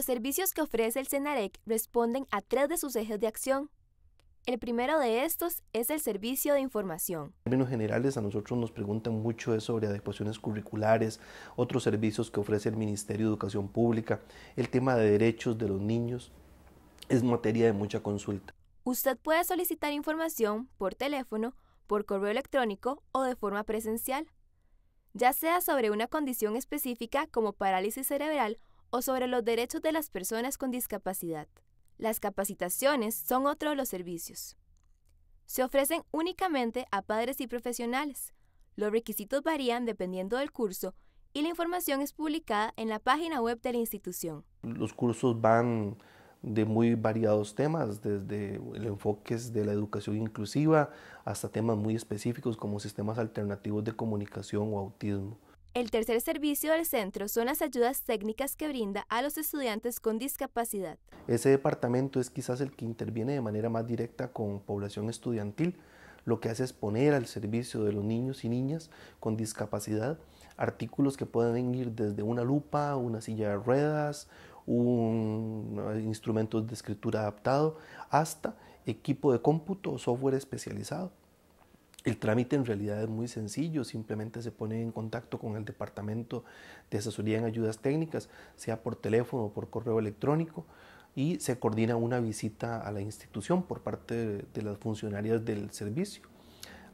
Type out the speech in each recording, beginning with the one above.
Los servicios que ofrece el CENAREC responden a tres de sus ejes de acción. El primero de estos es el servicio de información. En términos generales, a nosotros nos preguntan mucho sobre adecuaciones curriculares, otros servicios que ofrece el Ministerio de Educación Pública, el tema de derechos de los niños, es materia de mucha consulta. Usted puede solicitar información por teléfono, por correo electrónico o de forma presencial, ya sea sobre una condición específica como parálisis cerebral o sobre los derechos de las personas con discapacidad. Las capacitaciones son otro de los servicios. Se ofrecen únicamente a padres y profesionales. Los requisitos varían dependiendo del curso y la información es publicada en la página web de la institución. Los cursos van de muy variados temas, desde enfoque de la educación inclusiva hasta temas muy específicos como sistemas alternativos de comunicación o autismo. El tercer servicio del centro son las ayudas técnicas que brinda a los estudiantes con discapacidad. Ese departamento es quizás el que interviene de manera más directa con población estudiantil. Lo que hace es poner al servicio de los niños y niñas con discapacidad artículos que pueden ir desde una lupa, una silla de ruedas, un eh, instrumento de escritura adaptado, hasta equipo de cómputo o software especializado. El trámite en realidad es muy sencillo, simplemente se pone en contacto con el Departamento de Asesoría en Ayudas Técnicas, sea por teléfono o por correo electrónico, y se coordina una visita a la institución por parte de las funcionarias del servicio.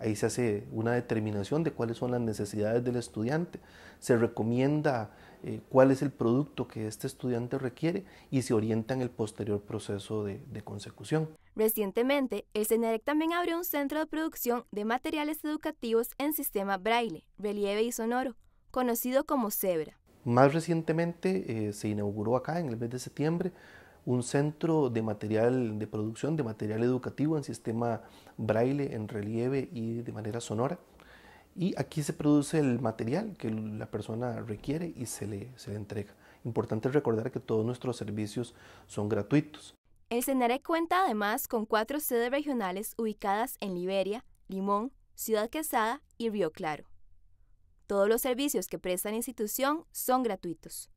Ahí se hace una determinación de cuáles son las necesidades del estudiante, se recomienda eh, cuál es el producto que este estudiante requiere y se orienta en el posterior proceso de, consecución. Recientemente, el CENEREC también abrió un centro de producción de materiales educativos en sistema braille, relieve y sonoro, conocido como CEBRA. Más recientemente eh, se inauguró acá en el mes de septiembre un centro de material de producción de material educativo en sistema braille, en relieve y de manera sonora. Y aquí se produce el material que la persona requiere y se le, se le entrega. Importante recordar que todos nuestros servicios son gratuitos. El CENARE cuenta además con cuatro sedes regionales ubicadas en Liberia, Limón, Ciudad Quesada y Río Claro. Todos los servicios que presta la institución son gratuitos.